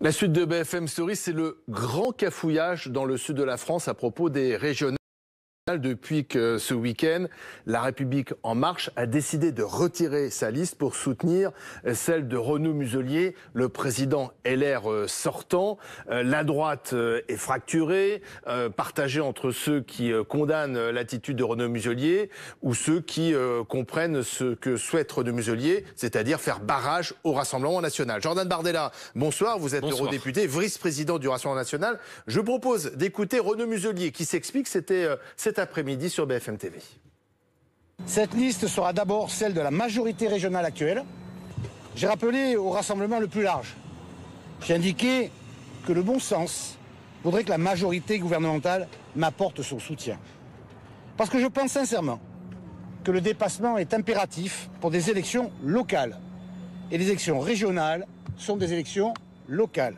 La suite de BFM Story, c'est le grand cafouillage dans le sud de la France à propos des régionales depuis que ce week-end, la République En Marche a décidé de retirer sa liste pour soutenir celle de Renaud Muselier, le président LR euh, sortant. Euh, la droite euh, est fracturée, partagée entre ceux qui condamnent l'attitude de Renaud Muselier ou ceux qui comprennent ce que souhaite Renaud Muselier, c'est-à-dire faire barrage au Rassemblement national. Jordan Bardella, bonsoir, vous êtes eurodéputé, vice-président du Rassemblement national. Je propose d'écouter Renaud Muselier qui s'explique, c'était après-midi sur BFM TV. Cette liste sera d'abord celle de la majorité régionale actuelle. J'ai rappelé au rassemblement le plus large. J'ai indiqué que le bon sens voudrait que la majorité gouvernementale m'apporte son soutien. Parce que je pense sincèrement que le dépassement est impératif pour des élections locales. Et les élections régionales sont des élections locales.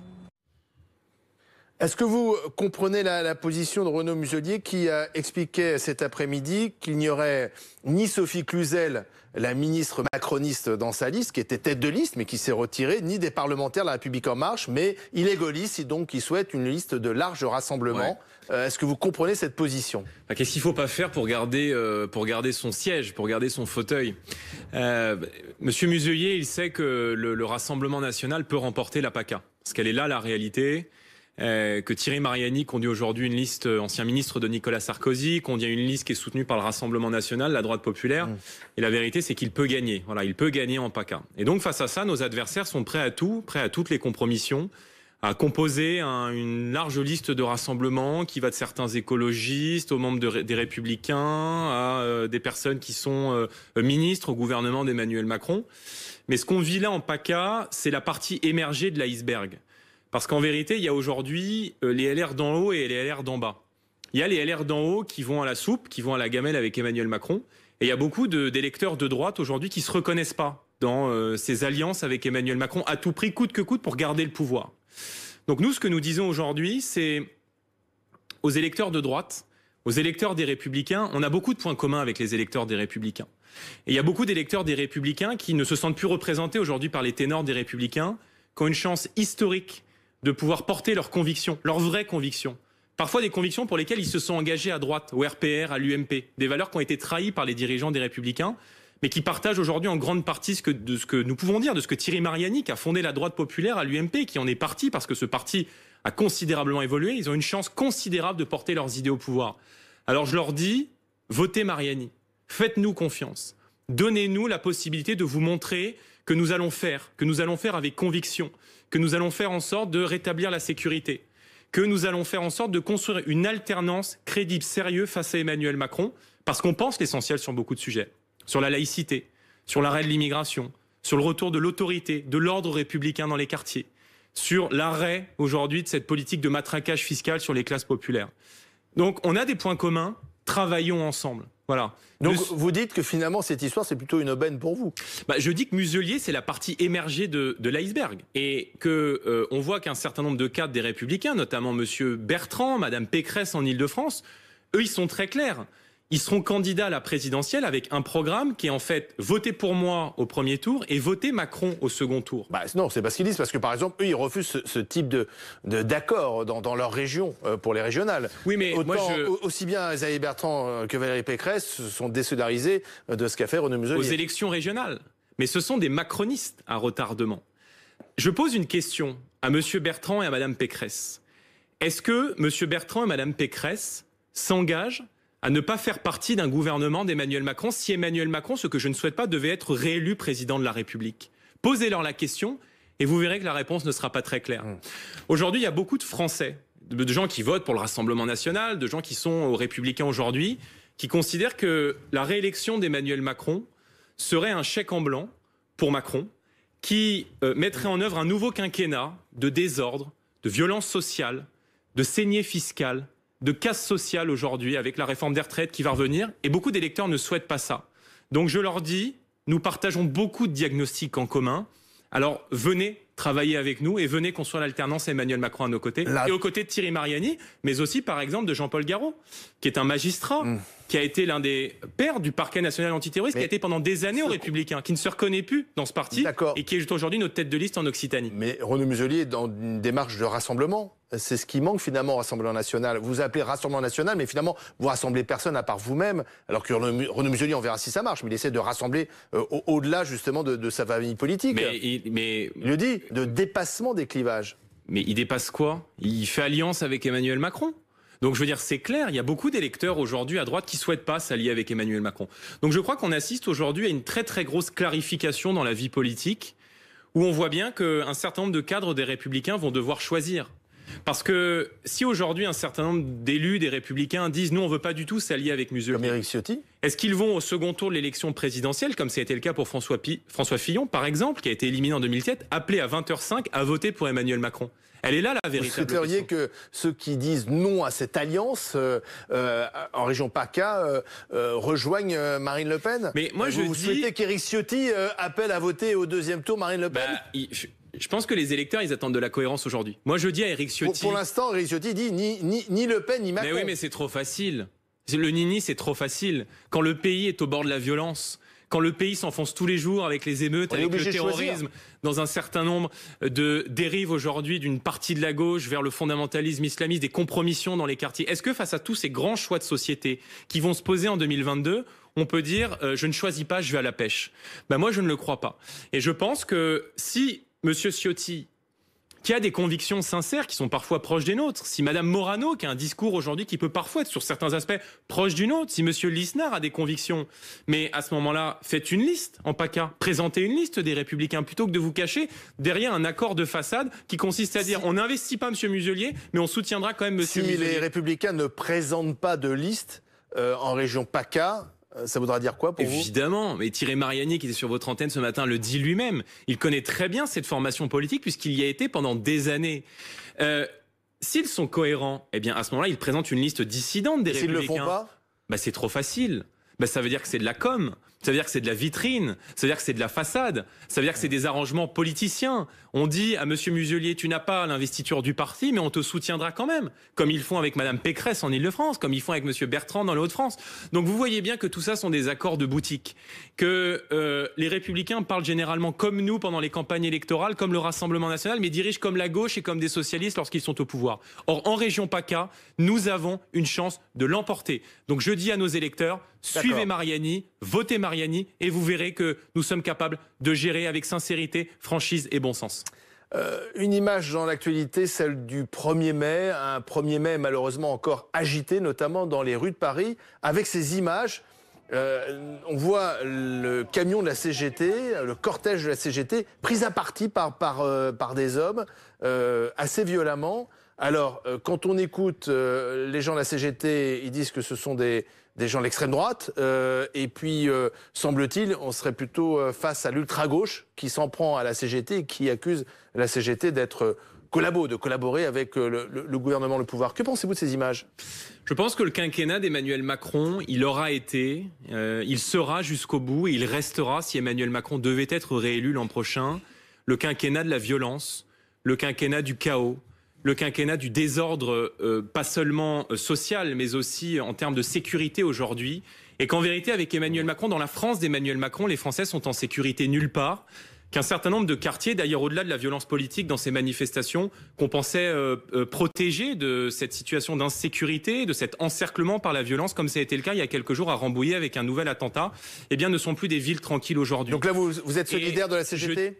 Est-ce que vous comprenez la, position de Renaud Muselier qui a expliqué cet après-midi qu'il n'y aurait ni Sophie Cluzel, la ministre macroniste dans sa liste, qui était tête de liste mais qui s'est retirée, ni des parlementaires de La République En Marche, mais il est gaulliste et donc il souhaite une liste de large rassemblement. Euh, est-ce que vous comprenez cette position bah, Qu'est-ce qu'il faut pas faire pour garder, euh, pour garder son siège, pour garder son fauteuil euh, Monsieur Muselier, il sait que le, le Rassemblement national peut remporter la PACA, parce qu'elle est là la réalité. Euh, que Thierry Mariani conduit aujourd'hui une liste, euh, ancien ministre de Nicolas Sarkozy, conduit une liste qui est soutenue par le Rassemblement national, la droite populaire. Mmh. Et la vérité, c'est qu'il peut gagner. Voilà, il peut gagner en PACA. Et donc, face à ça, nos adversaires sont prêts à tout, prêts à toutes les compromissions à composer une large liste de rassemblements qui va de certains écologistes aux membres des républicains à euh, des personnes qui sont ministres au gouvernement d'Emmanuel Macron. Mais ce qu'on vit là en PACA, c'est la partie émergée de l'iceberg. Parce qu'en vérité, il y a aujourd'hui euh, les LR d'en haut et les LR d'en bas. Il y a les LR d'en haut qui vont à la soupe, qui vont à la gamelle avec Emmanuel Macron. Et il y a beaucoup d'électeurs de, droite aujourd'hui qui se reconnaissent pas dans euh, ces alliances avec Emmanuel Macron à tout prix, coûte que coûte, pour garder le pouvoir. Donc nous, ce que nous disons aujourd'hui, c'est aux électeurs de droite, aux électeurs des Républicains, on a beaucoup de points communs avec les électeurs des Républicains. Et il y a beaucoup d'électeurs des Républicains qui ne se sentent plus représentés aujourd'hui par les ténors des Républicains, qui ont une chance historique de pouvoir porter leurs convictions, leurs vraies convictions. Parfois des convictions pour lesquelles ils se sont engagés à droite, au RPR, à l'UMP, des valeurs qui ont été trahies par les dirigeants des Républicains, mais qui partagent aujourd'hui en grande partie ce que, de ce que nous pouvons dire, de ce que Thierry Mariani, qui a fondé la droite populaire à l'UMP, qui en est parti parce que ce parti a considérablement évolué, ils ont une chance considérable de porter leurs idées au pouvoir. Alors je leur dis, votez Mariani, faites-nous confiance, donnez-nous la possibilité de vous montrer que nous allons faire, que nous allons faire avec conviction, que nous allons faire en sorte de rétablir la sécurité, que nous allons faire en sorte de construire une alternance crédible, sérieuse face à Emmanuel Macron, parce qu'on pense l'essentiel sur beaucoup de sujets, sur la laïcité, sur l'arrêt de l'immigration, sur le retour de l'autorité, de l'ordre républicain dans les quartiers, sur l'arrêt aujourd'hui de cette politique de matraquage fiscal sur les classes populaires. Donc on a des points communs, travaillons ensemble. Donc vous dites que finalement cette histoire c'est plutôt une aubaine pour vous. Bah, je dis que Muselier c'est la partie émergée de, l'iceberg et que euh, on voit qu'un certain nombre de cadres des Républicains, notamment Monsieur Bertrand, Madame Pécresse en Île-de-France, eux ils sont très clairs ils seront candidats à la présidentielle avec un programme qui est en fait voter pour moi au premier tour et voter Macron au second tour. Bah, non, c'est pas ce qu'ils disent, parce que par exemple, eux, ils refusent ce, type de, d'accord dans, leur région euh, pour les régionales. Oui, mais aussi bien Isaïe Bertrand euh, que Valérie Pécresse sont désolidarisés euh, de ce qu'a fait Renaud Muselier. Aux élections régionales. Mais ce sont des macronistes à retardement. Je pose une question à M. Bertrand et à Mme Pécresse. Est-ce que M. Bertrand et Mme Pécresse s'engagent à ne pas faire partie d'un gouvernement d'Emmanuel Macron si Emmanuel Macron, ce que je ne souhaite pas, devait être réélu président de la République Posez-leur la question et vous verrez que la réponse ne sera pas très claire. Hum. Aujourd'hui, il y a beaucoup de Français, de gens qui votent pour le Rassemblement national, de gens qui sont aux républicains aujourd'hui, qui considèrent que la réélection d'Emmanuel Macron serait un chèque en blanc pour Macron, qui euh, mettrait en œuvre un nouveau quinquennat de désordre, de violence sociale, de saignée fiscale, de casse sociale aujourd'hui avec la réforme des retraites qui va revenir et beaucoup d'électeurs ne souhaitent pas ça. Donc je leur dis, nous partageons beaucoup de diagnostics en commun. Alors venez travailler avec nous et venez construire l'alternance Emmanuel Macron à nos côtés et aux côtés de Thierry Mariani, mais aussi par exemple de Jean-Paul Garot, qui est un magistrat, mm. qui a été l'un des pères du parquet national antiterroriste, qui a été pendant des années aux Républicains, qui ne se reconnaît plus dans ce parti et qui est aujourd'hui notre tête de liste en Occitanie. Mais Renaud Muselier est dans une démarche de rassemblement c'est ce qui manque finalement au Rassemblement national. Vous, vous appelez Rassemblement national, mais finalement, vous rassemblez personne à part vous-même. Alors que Renaud Muselier, on verra si ça marche, mais il essaie de rassembler euh, au-delà justement de, sa famille politique. Mais il, le dit, de dépassement des clivages. Mais il dépasse quoi Il fait alliance avec Emmanuel Macron donc je veux dire, c'est clair, il y a beaucoup d'électeurs aujourd'hui à droite qui souhaitent pas s'allier avec Emmanuel Macron. Donc je crois qu'on assiste aujourd'hui à une très très grosse clarification dans la vie politique, où on voit bien qu'un certain nombre de cadres des républicains vont devoir choisir. Parce que si aujourd'hui un certain nombre d'élus des Républicains disent nous on veut pas du tout s'allier avec Musulman ». est-ce qu'ils vont au second tour de l'élection présidentielle, comme ça a été le cas pour François, Pi, François Fillon par exemple, qui a été éliminé en 2007, appelé à 20h05 à voter pour Emmanuel Macron Elle est là la vérité. Vous souhaiteriez que ceux qui disent non à cette alliance euh, euh, en région PACA euh, rejoignent Marine Le Pen Mais moi vous, je vous souhaitez qu'Éric Ciotti appelle à voter au deuxième tour Marine Le bah, Pen il... Je pense que les électeurs, ils attendent de la cohérence aujourd'hui. Moi, je dis à Eric Ciotti. Pour, l'instant, Eric Ciotti dit ni, ni, Le Pen, ni Macron. Mais oui, mais c'est trop facile. Le nini, c'est trop facile. Quand le pays est au bord de la violence, quand le pays s'enfonce tous les jours avec les émeutes, avec le terrorisme, dans un certain nombre de dérives aujourd'hui d'une partie de la gauche vers le fondamentalisme islamiste, des compromissions dans les quartiers. Est-ce que face à tous ces grands choix de société qui vont se poser en 2022, on peut dire euh, je ne choisis pas, je vais à la pêche ben Moi, je ne le crois pas. Et je pense que si Monsieur Ciotti, qui a des convictions sincères qui sont parfois proches des nôtres, si Madame Morano, qui a un discours aujourd'hui qui peut parfois être sur certains aspects proche du nôtre, si Monsieur Lisnard a des convictions, mais à ce moment-là, faites une liste en PACA, présentez une liste des Républicains plutôt que de vous cacher derrière un accord de façade qui consiste à dire on n'investit pas Monsieur Muselier, mais on soutiendra quand même Monsieur Muselier. les Républicains ne présentent pas de liste euh, en région PACA, euh, ça voudra dire quoi pour Évidemment. vous Évidemment. Mais Thierry Mariani, qui était sur votre antenne ce matin, le dit lui-même. Il connaît très bien cette formation politique puisqu'il y a été pendant des années. Euh, s'ils sont cohérents, eh bien, à ce moment-là, ils présentent une liste dissidente des Républicains. S'ils ne le font pas bah, C'est trop facile. Bah, ça veut dire que c'est de la com. Ça veut dire que c'est de la vitrine, ça veut dire que c'est de la façade, ça veut dire que c'est des arrangements politiciens. On dit à Monsieur Muselier, tu n'as pas l'investiture du parti, mais on te soutiendra quand même, comme ils font avec Madame Pécresse en Ile-de-France, comme ils font avec M. Bertrand dans le de france Donc vous voyez bien que tout ça sont des accords de boutique, que euh, les Républicains parlent généralement comme nous pendant les campagnes électorales, comme le Rassemblement national, mais dirigent comme la gauche et comme des socialistes lorsqu'ils sont au pouvoir. Or, en région PACA, nous avons une chance de l'emporter. Donc je dis à nos électeurs, suivez Mariani, votez Mariani et vous verrez que nous sommes capables de gérer avec sincérité, franchise et bon sens. Euh, une image dans l'actualité, celle du 1er mai, un 1er mai malheureusement encore agité, notamment dans les rues de Paris, avec ces images. Euh, on voit le camion de la CGT, le cortège de la CGT, pris à partie par euh, des hommes, assez violemment. Alors, euh, quand on écoute euh, les gens de la CGT, ils disent que ce sont des, gens de l'extrême droite. Euh, et puis, semble-t-il, on serait plutôt face à l'ultra-gauche qui s'en prend à la CGT et qui accuse la CGT d'être collabo, de collaborer avec le, gouvernement, le pouvoir. Que pensez-vous de ces images Je pense que le quinquennat d'Emmanuel Macron, il aura été, il sera jusqu'au bout et il restera, si Emmanuel Macron devait être réélu l'an prochain, le quinquennat de la violence, le quinquennat du chaos, le quinquennat du désordre, euh, pas seulement euh, social, mais aussi en termes de sécurité aujourd'hui. Et qu'en vérité, avec Emmanuel Macron, dans la France d'Emmanuel Macron, les Français sont en sécurité nulle part. Qu'un certain nombre de quartiers, d'ailleurs au-delà de la violence politique dans ces manifestations, qu'on pensait protéger euh, protégés de cette situation d'insécurité, de cet encerclement par la violence, comme ça a été le cas il y a quelques jours à Rambouillet avec un nouvel attentat, eh bien ne sont plus des villes tranquilles aujourd'hui. Donc là, vous, êtes solidaire de la CGT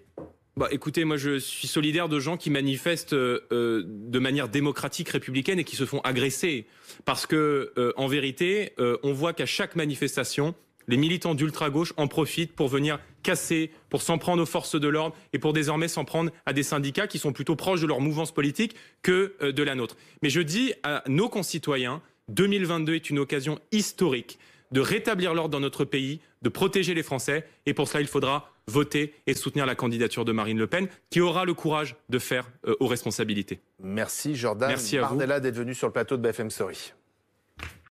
bah, écoutez, moi je suis solidaire de gens qui manifestent euh, euh, de manière démocratique républicaine et qui se font agresser parce que euh, en vérité, on voit qu'à chaque manifestation, les militants d'ultra-gauche en profitent pour venir casser, pour s'en prendre aux forces de l'ordre et pour désormais s'en prendre à des syndicats qui sont plutôt proches de leur mouvance politique que de la nôtre. Mais je dis à nos concitoyens, 2022 est une occasion historique de rétablir l'ordre dans notre pays, de protéger les Français et pour cela il faudra voter et soutenir la candidature de Marine Le Pen, qui aura le courage de faire euh, aux responsabilités. Merci Jordan. Merci à Bardella d'être venu sur le plateau de BFM Story.